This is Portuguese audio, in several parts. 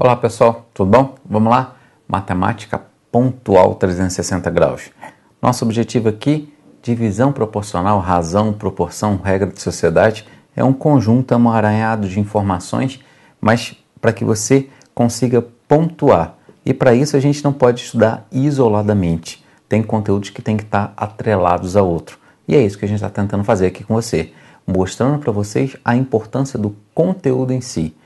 Olá pessoal, tudo bom? Vamos lá? Matemática pontual 360 graus. Nosso objetivo aqui, divisão proporcional, razão, proporção, regra de sociedade, é um conjunto amaranhado de informações, mas para que você consiga pontuar. E para isso a gente não pode estudar isoladamente. Tem conteúdos que tem que estar atrelados a outro. E é isso que a gente está tentando fazer aqui com você, mostrando para vocês a importância do conteúdo em si.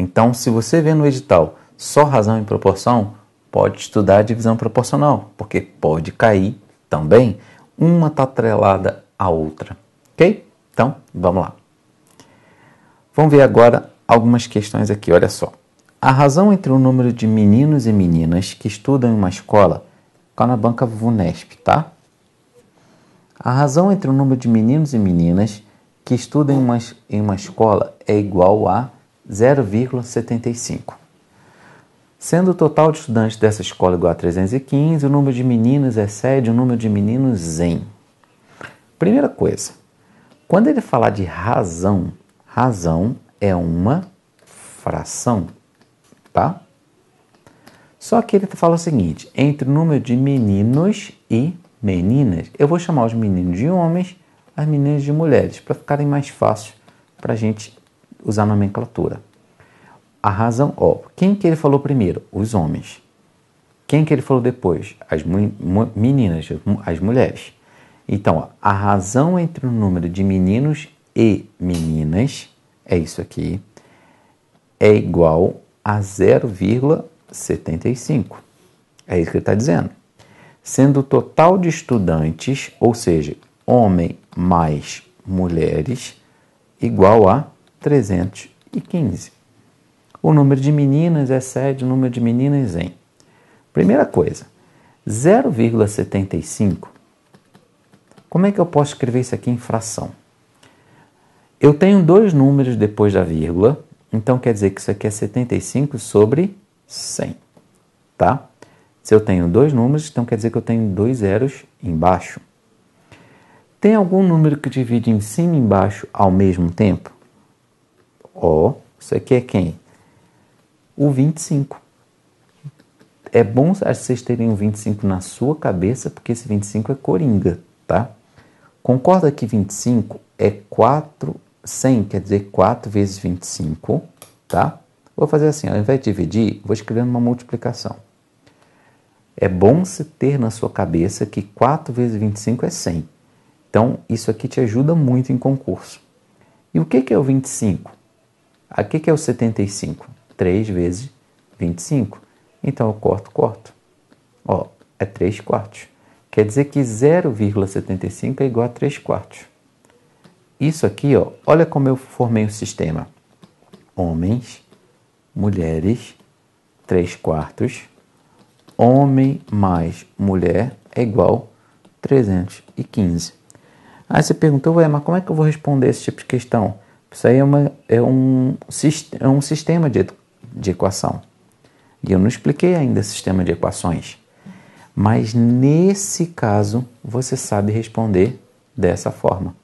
Então, se você vê no edital só razão e proporção, pode estudar a divisão proporcional, porque pode cair também. Uma tá atrelada à outra. Ok? Então, vamos lá. Vamos ver agora algumas questões aqui, olha só. A razão entre o número de meninos e meninas que estudam em uma escola está na banca VUNESP, tá? A razão entre o número de meninos e meninas que estudam em uma, em uma escola é igual a 0,75. Sendo o total de estudantes dessa escola igual a 315, o número de meninos é excede o número de meninos em. Primeira coisa, quando ele falar de razão, razão é uma fração, tá? Só que ele fala o seguinte: entre o número de meninos e meninas, eu vou chamar os meninos de homens, as meninas de mulheres, para ficarem mais fácil para a gente usar nomenclatura. A razão, ó, quem que ele falou primeiro? Os homens. Quem que ele falou depois? As meninas, as mulheres. Então, a razão entre o número de meninos e meninas, é isso aqui, é igual a 0,75. É isso que ele está dizendo. Sendo o total de estudantes, ou seja, homem mais mulheres, igual a 315. O número de meninas excede é o número de meninas em. Primeira coisa, 0,75. Como é que eu posso escrever isso aqui em fração? Eu tenho dois números depois da vírgula, então quer dizer que isso aqui é 75 sobre 100, tá? Se eu tenho dois números, então quer dizer que eu tenho dois zeros embaixo. Tem algum número que divide em cima e embaixo ao mesmo tempo? Ó, isso aqui é quem? O 25. É bom vocês terem o um 25 na sua cabeça, porque esse 25 é coringa, tá? Concorda que 25 é 4, 100 quer dizer 4 vezes 25, tá? Vou fazer assim, ao invés de dividir, vou escrevendo uma multiplicação. É bom se ter na sua cabeça que 4 vezes 25 é 100. Então, isso aqui te ajuda muito em concurso. E o que, que é o 25? Aqui que é o 75? 3 vezes 25. Então eu corto, corto. Ó, é 3 quartos. Quer dizer que 0,75 é igual a 3 quartos. Isso aqui, ó, olha como eu formei o sistema. Homens, mulheres, 3 quartos. Homem mais mulher é igual 315. Aí você perguntou, ué, mas como é que eu vou responder esse tipo de questão? Isso aí é, uma, é, um, é um sistema de, de equação. E eu não expliquei ainda sistema de equações. Mas nesse caso, você sabe responder dessa forma.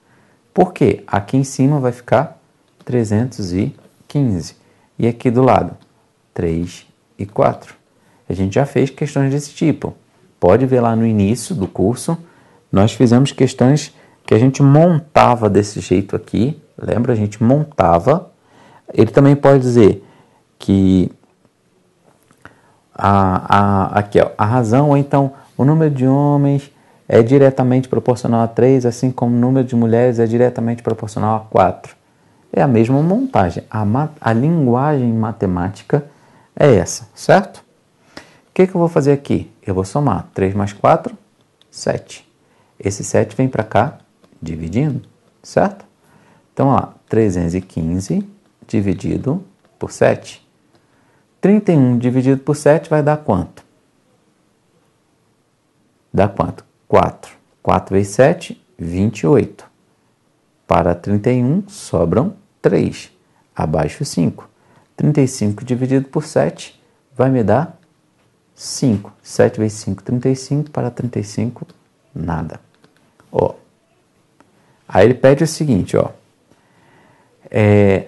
Por quê? Aqui em cima vai ficar 315. E aqui do lado, 3 e 4. A gente já fez questões desse tipo. Pode ver lá no início do curso, nós fizemos questões que a gente montava desse jeito aqui, lembra? A gente montava. Ele também pode dizer que a, a, aqui, ó, a razão, ou então o número de homens é diretamente proporcional a 3, assim como o número de mulheres é diretamente proporcional a 4. É a mesma montagem. A, a linguagem matemática é essa, certo? O que, que eu vou fazer aqui? Eu vou somar 3 mais 4, 7. Esse 7 vem para cá, dividindo, certo? Então, ó, 315 dividido por 7. 31 dividido por 7 vai dar quanto? Dá quanto? 4. 4 vezes 7, 28. Para 31, sobram 3. Abaixo 5. 35 dividido por 7 vai me dar 5. 7 vezes 5, 35. Para 35, nada. Ó, Aí ele pede o seguinte, ó. É,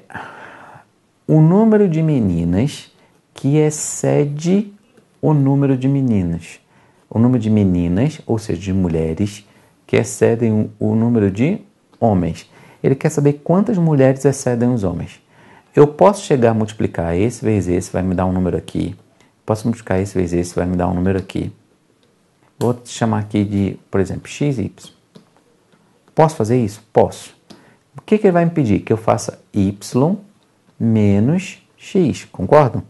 o número de meninas que excede o número de meninas. O número de meninas, ou seja, de mulheres, que excedem o número de homens. Ele quer saber quantas mulheres excedem os homens. Eu posso chegar a multiplicar esse vezes esse, vai me dar um número aqui. Posso multiplicar esse vezes esse, vai me dar um número aqui. Vou chamar aqui de, por exemplo, x, y. Posso fazer isso? Posso. O que, que ele vai me pedir? Que eu faça y menos x, concordam?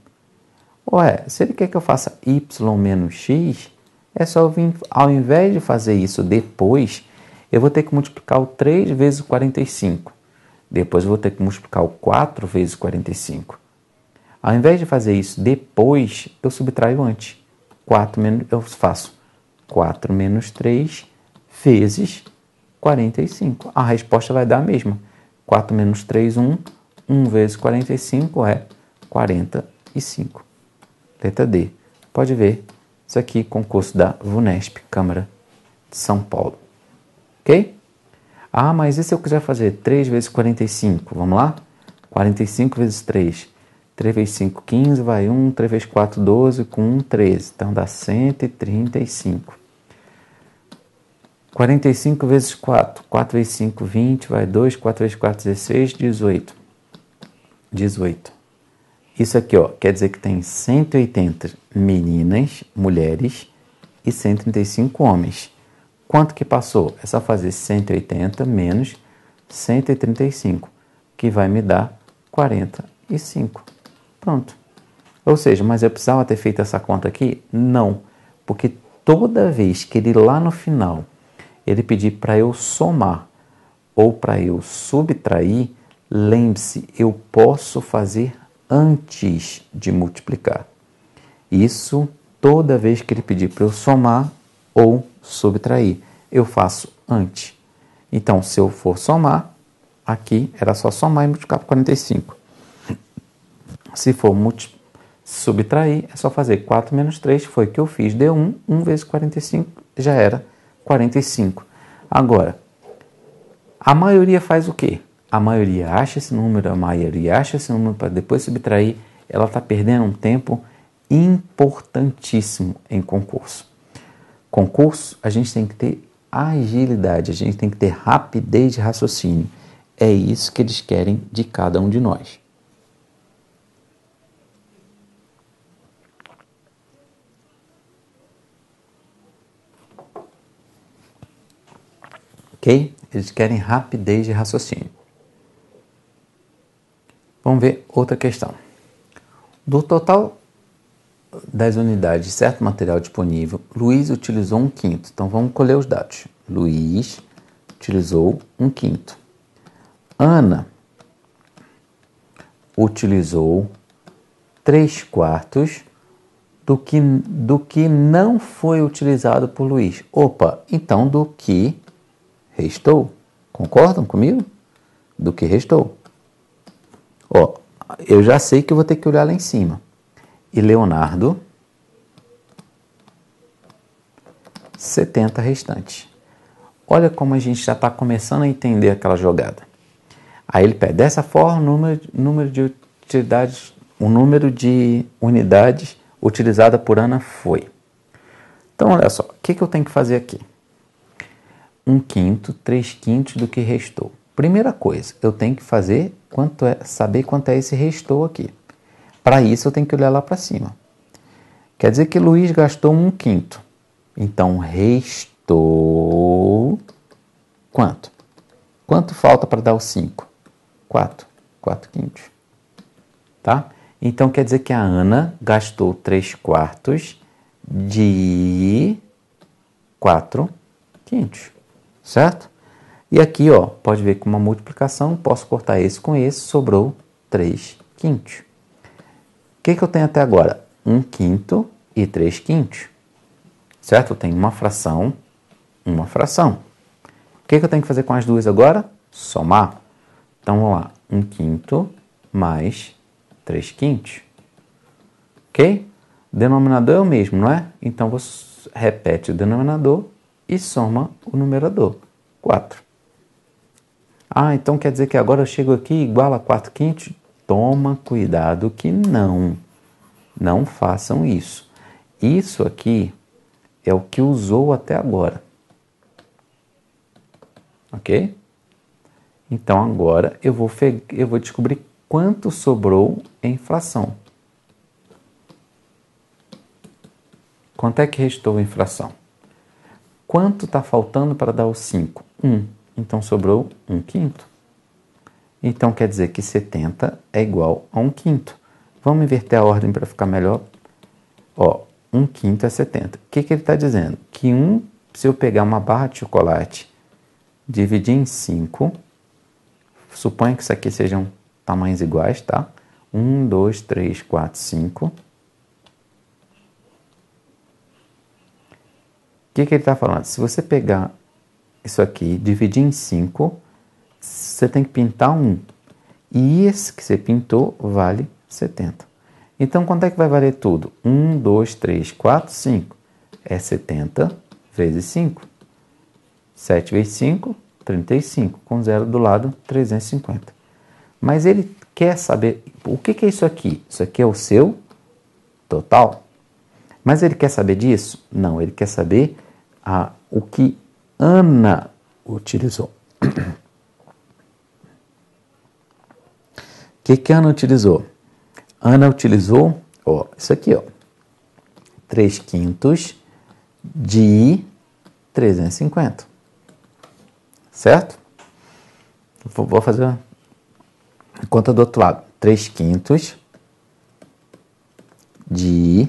Ué, se ele quer que eu faça y menos x, é só eu vir, ao invés de fazer isso depois, eu vou ter que multiplicar o 3 vezes o 45. Depois eu vou ter que multiplicar o 4 vezes 45. Ao invés de fazer isso depois, eu subtraio antes. 4 menos, eu faço 4 menos 3 vezes 45. A resposta vai dar a mesma. 4 menos 3, 1. 1 vezes 45 é 45. Letra D. Pode ver. Isso aqui, é concurso da VUNESP, Câmara de São Paulo. Ok? Ah, mas e se eu quiser fazer 3 vezes 45? Vamos lá? 45 vezes 3. 3 vezes 5, 15, vai 1. 3 vezes 4, 12. Com 1, 13. Então dá 135. 45 vezes 4, 4 vezes 5, 20, vai 2, 4 vezes 4, 16, 18. 18. Isso aqui, ó, quer dizer que tem 180 meninas, mulheres e 135 homens. Quanto que passou? É só fazer 180 menos 135, que vai me dar 45. Pronto. Ou seja, mas eu precisava ter feito essa conta aqui? Não, porque toda vez que ele lá no final ele pedir para eu somar ou para eu subtrair, lembre-se, eu posso fazer antes de multiplicar. Isso toda vez que ele pedir para eu somar ou subtrair, eu faço antes. Então, se eu for somar, aqui era só somar e multiplicar por 45. Se for subtrair, é só fazer 4 menos 3, foi o que eu fiz, deu 1, 1 vezes 45 já era 45. Agora, a maioria faz o quê? A maioria acha esse número, a maioria acha esse número para depois subtrair. Ela está perdendo um tempo importantíssimo em concurso. Concurso, a gente tem que ter agilidade, a gente tem que ter rapidez de raciocínio. É isso que eles querem de cada um de nós. Eles querem rapidez de raciocínio. Vamos ver outra questão. Do total das unidades de certo material disponível, Luiz utilizou um quinto. Então vamos colher os dados. Luiz utilizou um quinto. Ana utilizou três quartos do que, do que não foi utilizado por Luiz. Opa, então do que restou. Concordam comigo? Do que restou. Ó, eu já sei que eu vou ter que olhar lá em cima. E Leonardo, 70 restantes. Olha como a gente já está começando a entender aquela jogada. Aí ele pede dessa forma o número, número de utilidades, o número de unidades utilizada por Ana foi. Então olha só, o que, que eu tenho que fazer aqui? um quinto, três quintos do que restou. Primeira coisa, eu tenho que fazer quanto é, saber quanto é esse restou aqui. Para isso, eu tenho que olhar lá para cima. Quer dizer que Luiz gastou um quinto. Então, restou quanto? Quanto falta para dar o 5? 4. 4 quintos. Tá? Então, quer dizer que a Ana gastou 3 quartos de 4 quintos certo? E aqui, ó, pode ver que uma multiplicação, posso cortar esse com esse, sobrou 3 quintos. O que, que eu tenho até agora? 1 quinto e 3 quintos, certo? Eu tenho uma fração, uma fração. O que, que eu tenho que fazer com as duas agora? Somar. Então, vamos lá, 1 quinto mais 3 quintos, ok? Denominador é o mesmo, não é? Então, você repete o denominador e soma o numerador, 4. Ah, então quer dizer que agora eu chego aqui igual a 4 quintos? Toma cuidado que não. Não façam isso. Isso aqui é o que usou até agora. Ok? Então agora eu vou, eu vou descobrir quanto sobrou em fração. Quanto é que restou em fração? Quanto está faltando para dar o 5? 1. Um. Então sobrou 1 um quinto. Então quer dizer que 70 é igual a 1 um quinto. Vamos inverter a ordem para ficar melhor? Ó, 1 um quinto é 70. O que, que ele está dizendo? Que um, se eu pegar uma barra de chocolate, dividir em 5, suponha que isso aqui sejam tamanhos iguais, tá? 1, 2, 3, 4, 5. que, que ele está falando? Se você pegar isso aqui, dividir em cinco, você tem que pintar um. E esse que você pintou vale 70. Então, quanto é que vai valer tudo? 1, 2, 3, 4, 5. É 70 vezes 5. 7 vezes 5, 35. Com zero do lado, 350. Mas ele quer saber o que, que é isso aqui? Isso aqui é o seu total. Mas ele quer saber disso? Não, ele quer saber a o que Ana utilizou. O que, que Ana utilizou? Ana utilizou, ó, isso aqui, ó, 3 quintos de 350. Certo? Vou fazer a conta do outro lado. 3 quintos de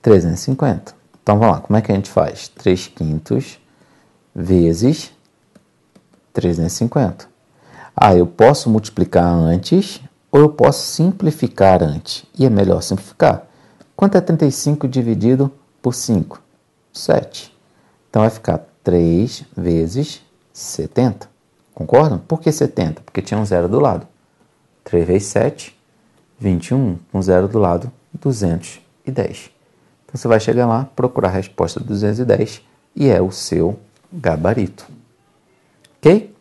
350. Então vamos lá, como é que a gente faz? 3 quintos vezes 350. Ah, eu posso multiplicar antes ou eu posso simplificar antes. E é melhor simplificar. Quanto é 35 dividido por 5? 7. Então vai ficar 3 vezes 70. Concordam? Por que 70? Porque tinha um zero do lado. 3 vezes 7, 21. Com um zero do lado, 210. Então você vai chegar lá, procurar a resposta 210 e é o seu gabarito. Ok?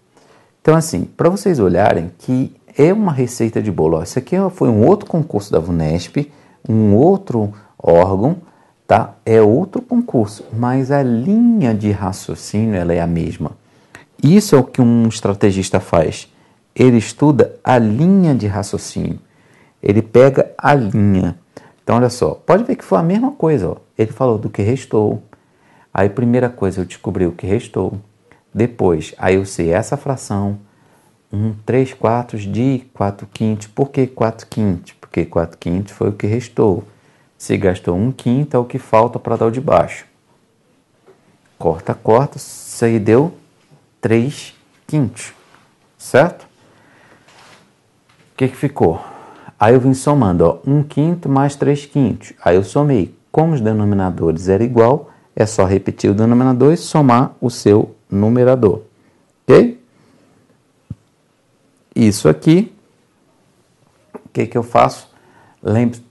Então, assim, para vocês olharem que é uma receita de bolo. isso aqui é foi um outro concurso da VUNESP, um outro órgão, tá? É outro concurso, mas a linha de raciocínio ela é a mesma. Isso é o que um estrategista faz. Ele estuda a linha de raciocínio. Ele pega a linha então, olha só, pode ver que foi a mesma coisa. Ó. Ele falou do que restou. Aí, primeira coisa, eu descobri o que restou. Depois, aí eu sei essa fração, 1, 3 quartos de 4 quintos. Por que 4 quintos? Porque 4 quintos foi o que restou. Se gastou 1 quinto, é o que falta para dar o de baixo. Corta, corta, isso aí deu 3 quintos, certo? O que, que ficou? Aí eu vim somando, ó, 1 um quinto mais 3 quintos. Aí eu somei. Como os denominadores eram igual, é só repetir o denominador e somar o seu numerador. Ok? Isso aqui, o que, que eu faço? Lembre,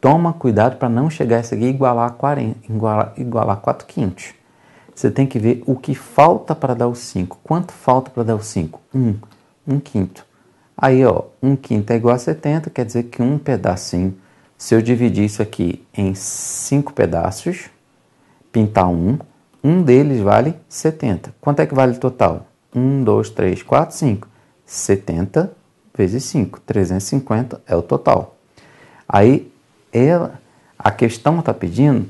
toma cuidado para não chegar isso aqui e igualar a igualar, igualar 4 quintos. Você tem que ver o que falta para dar o 5. Quanto falta para dar o 5? 1, 1 quinto. Aí, ó, 1 um quinto é igual a 70, quer dizer que um pedacinho, se eu dividir isso aqui em cinco pedaços, pintar um, um deles vale 70. Quanto é que vale o total? 1, 2, 3, 4, 5. 70 vezes 5, 350 é o total. Aí, ela, a questão está pedindo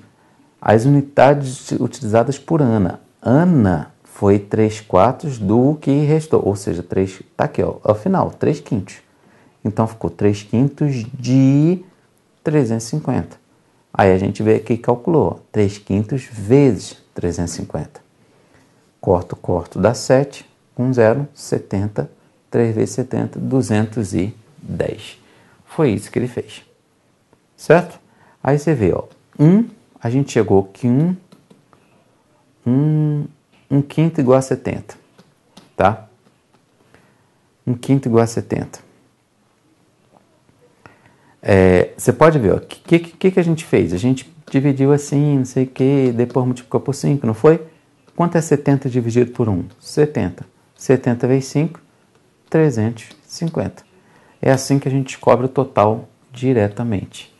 as unidades utilizadas por Ana. Ana foi 3 quartos do que restou, ou seja, 3, tá aqui, ó, ao final, 3 quintos. Então ficou 3 quintos de 350. Aí a gente vê aqui calculou, 3 quintos vezes 350. Corto, corto, dá 7, 1, um 0, 70, 3 vezes 70, 210. Foi isso que ele fez, certo? Aí você vê, ó, 1, um, a gente chegou que 1, um, 1, um, um quinto igual a 70, tá? Um quinto igual a 70. É, você pode ver, o que, que, que a gente fez? A gente dividiu assim, não sei o que, depois multiplicou por 5, não foi? Quanto é 70 dividido por 1? 70. 70 vezes 5, 350. É assim que a gente descobre o total diretamente.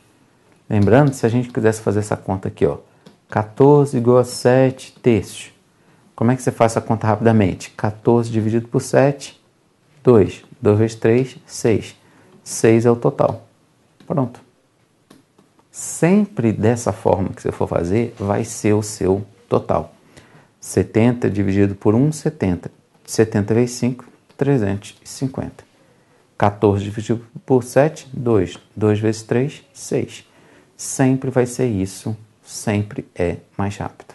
Lembrando, se a gente quisesse fazer essa conta aqui, ó, 14 igual a 7 terços. Como é que você faz a conta rapidamente? 14 dividido por 7, 2. 2 vezes 3, 6. 6 é o total. Pronto. Sempre dessa forma que você for fazer, vai ser o seu total. 70 dividido por 1, 70. 70 vezes 5, 350. 14 dividido por 7, 2. 2 vezes 3, 6. Sempre vai ser isso. Sempre é mais rápido.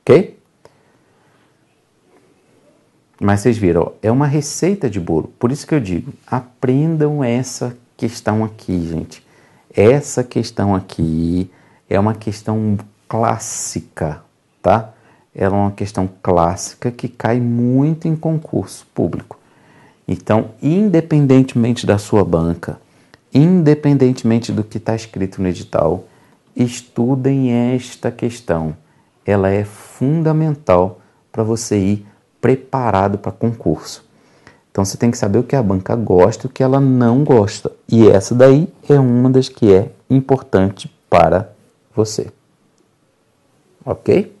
Ok? Mas vocês viram, ó, é uma receita de bolo. Por isso que eu digo, aprendam essa questão aqui, gente. Essa questão aqui é uma questão clássica, tá? Ela é uma questão clássica que cai muito em concurso público. Então, independentemente da sua banca, independentemente do que está escrito no edital, estudem esta questão. Ela é fundamental para você ir preparado para concurso. Então você tem que saber o que a banca gosta e o que ela não gosta. E essa daí é uma das que é importante para você. Ok?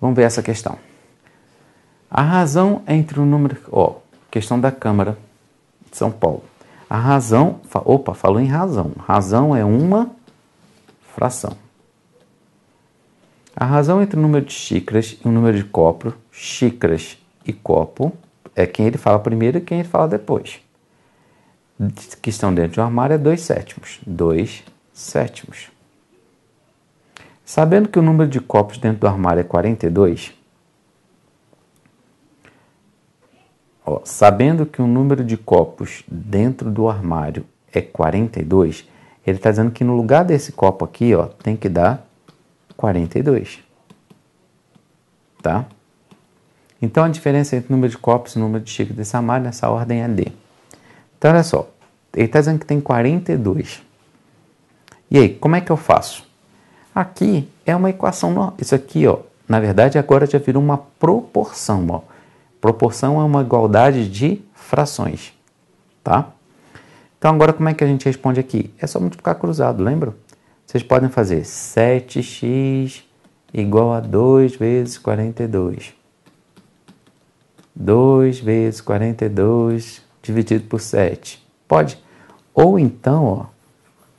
Vamos ver essa questão. A razão entre o número. Ó, questão da Câmara de São Paulo. A razão. Opa, falou em razão. Razão é uma fração. A razão entre o número de xícaras e o número de copos, xícaras e copo, é quem ele fala primeiro e quem ele fala depois. Que estão dentro de um armário é 2 sétimos. 2 sétimos. Sabendo que o número de copos dentro do armário é 42, ó, sabendo que o número de copos dentro do armário é 42, ele está dizendo que no lugar desse copo aqui ó, tem que dar 42. Tá? Então, a diferença entre o número de copos e o número de xícaras de Samar nessa ordem é D. Então, olha só. Ele está dizendo que tem 42. E aí, como é que eu faço? Aqui é uma equação. Isso aqui, ó, na verdade, agora já virou uma proporção. Ó. Proporção é uma igualdade de frações. Tá? Então, agora como é que a gente responde aqui? É só multiplicar cruzado, lembra? Vocês podem fazer 7x igual a 2 vezes 42. 2 vezes 42 dividido por 7. Pode. Ou então,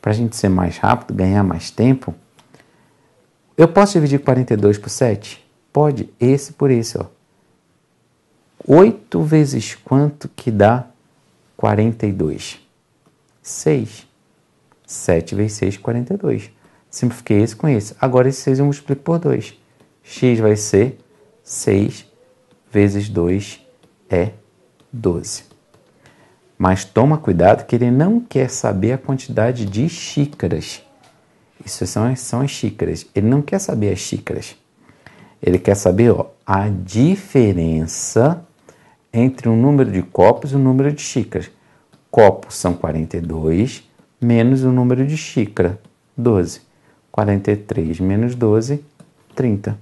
para a gente ser mais rápido, ganhar mais tempo, eu posso dividir 42 por 7? Pode. Esse por esse. Ó. 8 vezes quanto que dá 42? 6. 7 vezes 6, 42. Simplifiquei esse com esse. Agora esse 6 eu multiplico por 2. x vai ser 6 vezes 2 é 12. Mas toma cuidado que ele não quer saber a quantidade de xícaras. Isso são, são as xícaras. Ele não quer saber as xícaras. Ele quer saber ó, a diferença entre o número de copos e o número de xícaras. Copos são 42, menos o número de xícara, 12. 43 menos 12, 30.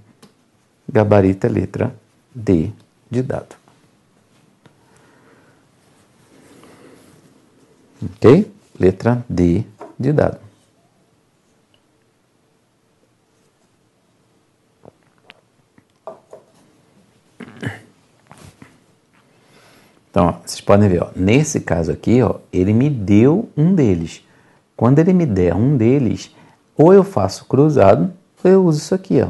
Gabarito é letra D de dado. Ok? Letra D de dado. Então, ó, vocês podem ver, ó, nesse caso aqui, ó, ele me deu um deles. Quando ele me der um deles, ou eu faço cruzado, ou eu uso isso aqui. Ó.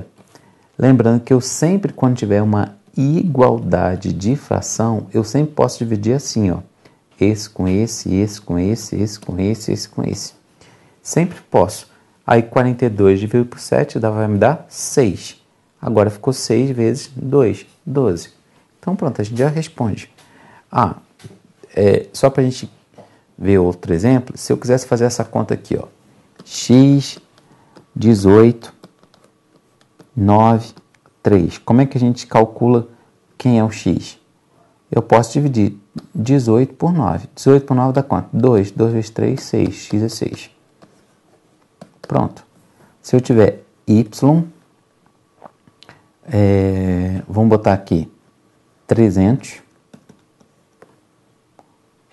Lembrando que eu sempre, quando tiver uma igualdade de fração, eu sempre posso dividir assim, ó. Esse com esse, esse com esse, esse com esse, esse com esse. Sempre posso. Aí 42 dividido por 7 vai me dar 6. Agora ficou 6 vezes 2, 12. Então pronto, a gente já responde. Ah, é, só para a gente ver outro exemplo, se eu quisesse fazer essa conta aqui, ó, x 18 9 3. Como é que a gente calcula quem é o x? Eu posso dividir 18 por 9. 18 por 9 dá quanto? 2. 2 vezes 3, 6. x é 6. Pronto. Se eu tiver y, é, vamos botar aqui 300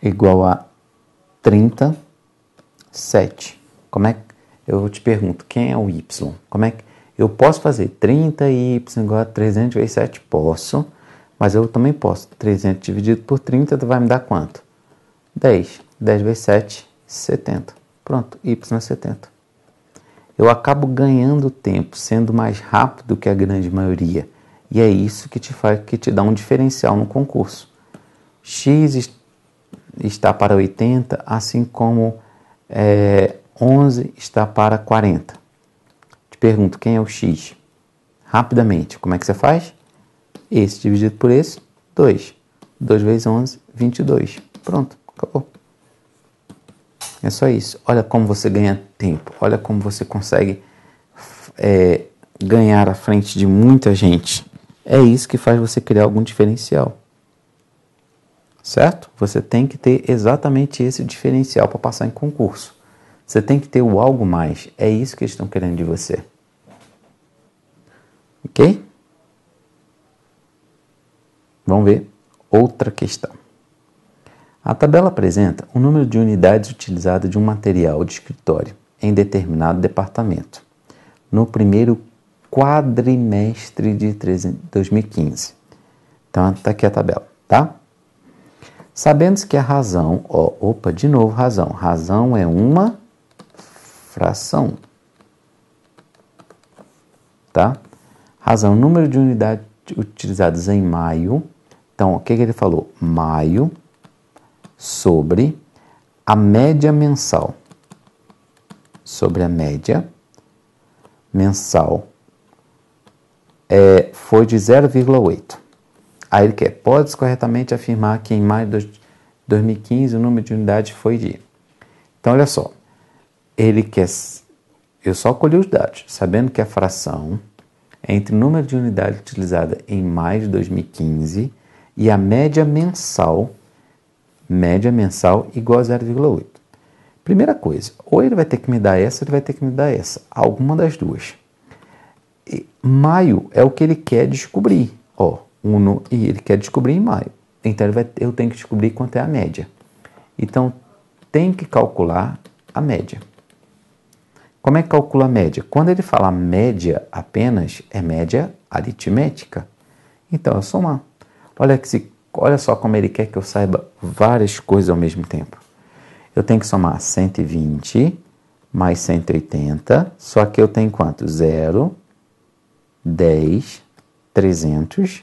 igual a 37. Como é que eu te pergunto, quem é o Y? Como é que eu posso fazer 30 y igual a 300 vezes 7? Posso, mas eu também posso. 300 dividido por 30 vai me dar quanto? 10. 10 vezes 7, 70. Pronto, y é 70. Eu acabo ganhando tempo, sendo mais rápido que a grande maioria. E é isso que te faz que te dá um diferencial no concurso. X está para 80, assim como é, 11 está para 40. Te pergunto, quem é o x? Rapidamente, como é que você faz? Esse dividido por esse, 2. 2 vezes 11, 22. Pronto, acabou. É só isso. Olha como você ganha tempo. Olha como você consegue é, ganhar à frente de muita gente. É isso que faz você criar algum diferencial certo? Você tem que ter exatamente esse diferencial para passar em concurso. Você tem que ter o algo mais. É isso que eles estão querendo de você. Ok? Vamos ver outra questão. A tabela apresenta o número de unidades utilizadas de um material de escritório em determinado departamento no primeiro quadrimestre de 2015. Então, está aqui a tabela, tá? Sabemos que a razão, ó, opa, de novo razão. Razão é uma fração. Tá? Razão, número de unidades utilizadas em maio. Então, o que, que ele falou? Maio sobre a média mensal. Sobre a média mensal. É, foi de 0,8. Aí ele quer, pode corretamente afirmar que em maio de 2015 o número de unidades foi de. Então, olha só, ele quer. Eu só colhi os dados, sabendo que a fração entre o número de unidades utilizada em maio de 2015 e a média mensal, média mensal igual a 0,8. Primeira coisa, ou ele vai ter que me dar essa, ou ele vai ter que me dar essa, alguma das duas. E maio é o que ele quer descobrir. Uno e ele quer descobrir em maio. Então vai, eu tenho que descobrir quanto é a média. Então tem que calcular a média. Como é que calcula a média? Quando ele fala média apenas, é média aritmética. Então é somar. Olha, que se, olha só como ele quer que eu saiba várias coisas ao mesmo tempo. Eu tenho que somar 120 mais 180, só que eu tenho quanto? 0, 10, 300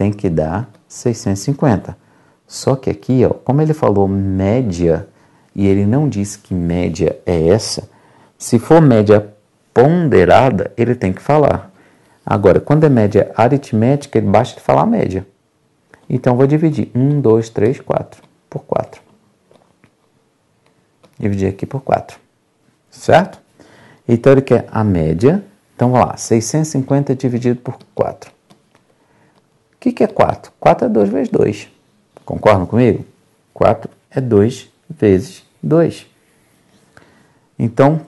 tem que dar 650. Só que aqui, ó, como ele falou média, e ele não disse que média é essa, se for média ponderada, ele tem que falar. Agora, quando é média aritmética, ele basta falar média. Então, vou dividir 1, 2, 3, 4 por 4. Dividir aqui por 4. Certo? Então, ele quer a média. Então, vamos lá. 650 dividido por 4. O que, que é 4? 4 é 2 vezes 2. Concordam comigo? 4 é 2 vezes 2. Então, o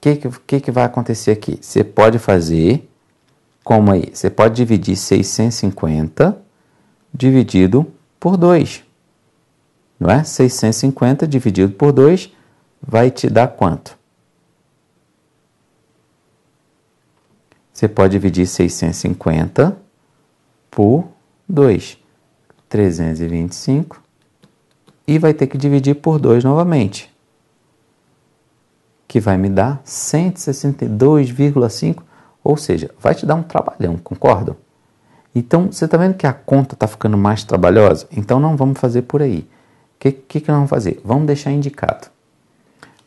que, que, que, vai acontecer aqui? Você pode fazer, como aí? Você pode dividir 650 dividido por 2. Não é? 650 dividido por 2 vai te dar quanto? Você pode dividir 650 por 2. 325. E vai ter que dividir por 2 novamente, que vai me dar 162,5, ou seja, vai te dar um trabalhão, concordam? Então, você está vendo que a conta está ficando mais trabalhosa? Então, não vamos fazer por aí. O que, que, que nós vamos fazer? Vamos deixar indicado.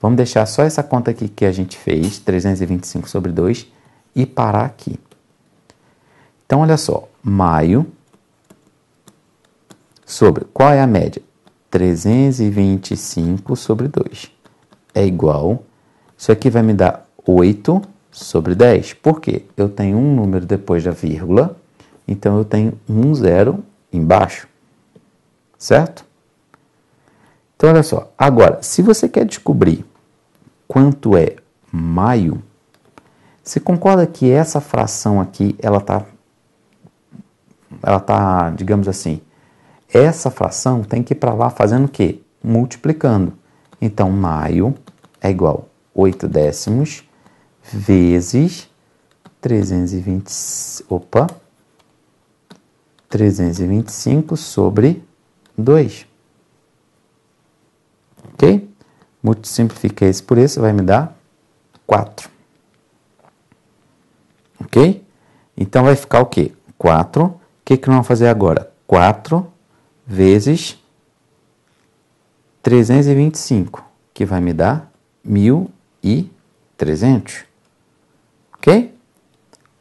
Vamos deixar só essa conta aqui que a gente fez, 325 sobre 2, e parar aqui. Então, olha só, maio sobre qual é a média? 325 sobre 2 é igual. Isso aqui vai me dar 8 sobre 10. Por quê? Eu tenho um número depois da vírgula, então eu tenho um zero embaixo. Certo? Então, olha só. Agora, se você quer descobrir quanto é maio, você concorda que essa fração aqui, ela está ela está, digamos assim, essa fração tem que ir para lá fazendo o quê? Multiplicando. Então, maio é igual a 8 décimos vezes 320, opa, 325 sobre 2. Ok? Simplifiquei isso por isso, vai me dar 4. Ok? Então, vai ficar o quê? 4 que, que nós vamos fazer agora? 4 vezes 325, que vai me dar 1.300. Ok?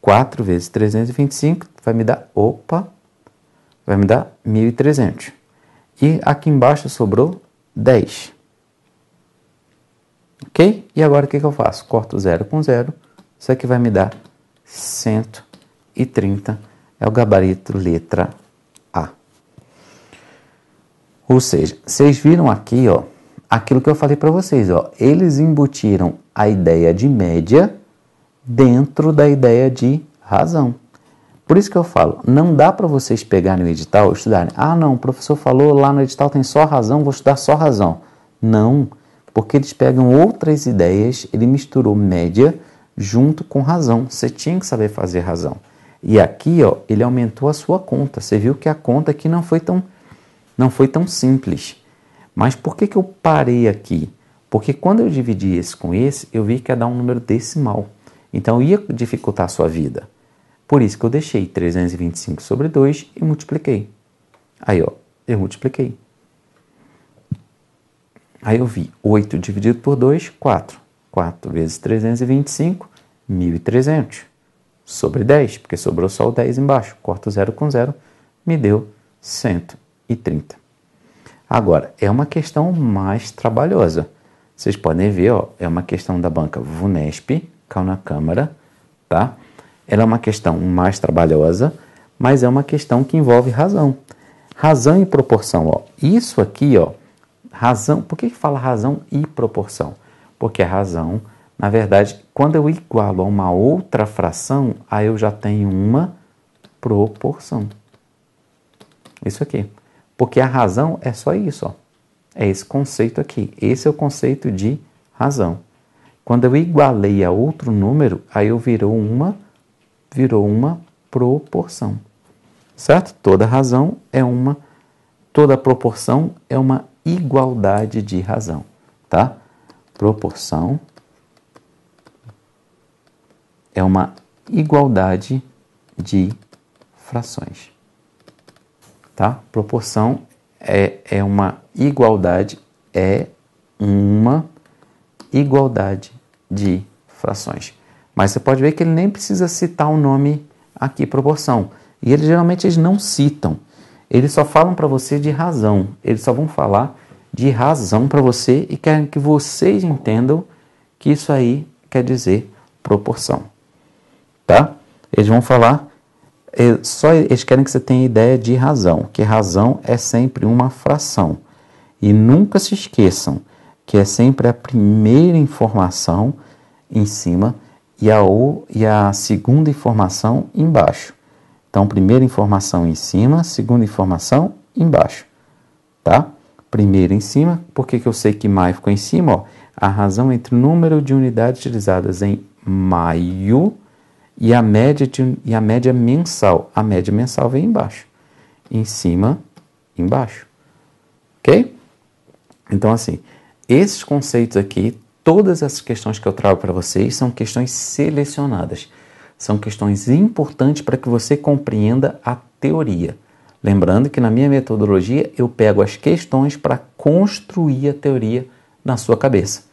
4 vezes 325 vai me dar, opa, vai me dar 1.300. E aqui embaixo sobrou 10. Ok? E agora o que, que eu faço? Corto zero com zero. Isso aqui vai me dar 130 é o gabarito letra A. Ou seja, vocês viram aqui, ó, aquilo que eu falei para vocês, ó, eles embutiram a ideia de média dentro da ideia de razão. Por isso que eu falo, não dá para vocês pegarem o edital e estudarem. Ah, não, o professor falou lá no edital tem só razão, vou estudar só razão. Não, porque eles pegam outras ideias, ele misturou média junto com razão. Você tinha que saber fazer razão. E aqui, ó, ele aumentou a sua conta. Você viu que a conta aqui não foi tão, não foi tão simples. Mas por que, que eu parei aqui? Porque quando eu dividi esse com esse, eu vi que ia dar um número decimal. Então ia dificultar a sua vida. Por isso que eu deixei 325 sobre 2 e multipliquei. Aí, ó, eu multipliquei. Aí eu vi 8 dividido por 2, 4. 4 vezes 325, 1300 sobre 10, porque sobrou só o 10 embaixo. Corto 0 com 0, me deu 130. Agora, é uma questão mais trabalhosa. Vocês podem ver, ó, é uma questão da banca Vunesp, cal na Câmara, tá? Ela é uma questão mais trabalhosa, mas é uma questão que envolve razão. Razão e proporção, ó. Isso aqui, ó, razão. Por que fala razão e proporção? Porque a razão na verdade, quando eu igualo a uma outra fração, aí eu já tenho uma proporção. Isso aqui. Porque a razão é só isso, ó. É esse conceito aqui. Esse é o conceito de razão. Quando eu igualei a outro número, aí eu virou uma virou uma proporção. Certo? Toda razão é uma toda proporção é uma igualdade de razão, tá? Proporção é uma igualdade de frações. Tá? Proporção é, é uma igualdade, é uma igualdade de frações. Mas você pode ver que ele nem precisa citar o um nome aqui, proporção. E eles geralmente eles não citam. Eles só falam para você de razão. Eles só vão falar de razão para você e querem que vocês entendam que isso aí quer dizer proporção tá? Eles vão falar, só eles querem que você tenha ideia de razão, que razão é sempre uma fração. E nunca se esqueçam que é sempre a primeira informação em cima e a, e a segunda informação embaixo. Então, primeira informação em cima, segunda informação embaixo, tá? Primeira em cima, porque que eu sei que maio ficou é em cima? Ó, a razão entre o número de unidades utilizadas em maio e a média, e a média mensal. A média mensal vem embaixo. Em cima, embaixo. Ok? Então, assim, esses conceitos aqui, todas essas questões que eu trago para vocês são questões selecionadas. São questões importantes para que você compreenda a teoria. Lembrando que na minha metodologia eu pego as questões para construir a teoria na sua cabeça.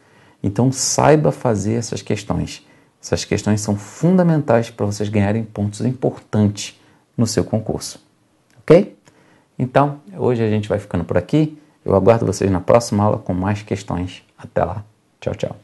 Então, saiba fazer essas questões. Essas questões são fundamentais para vocês ganharem pontos importantes no seu concurso. Ok? Então, hoje a gente vai ficando por aqui. Eu aguardo vocês na próxima aula com mais questões. Até lá. Tchau, tchau.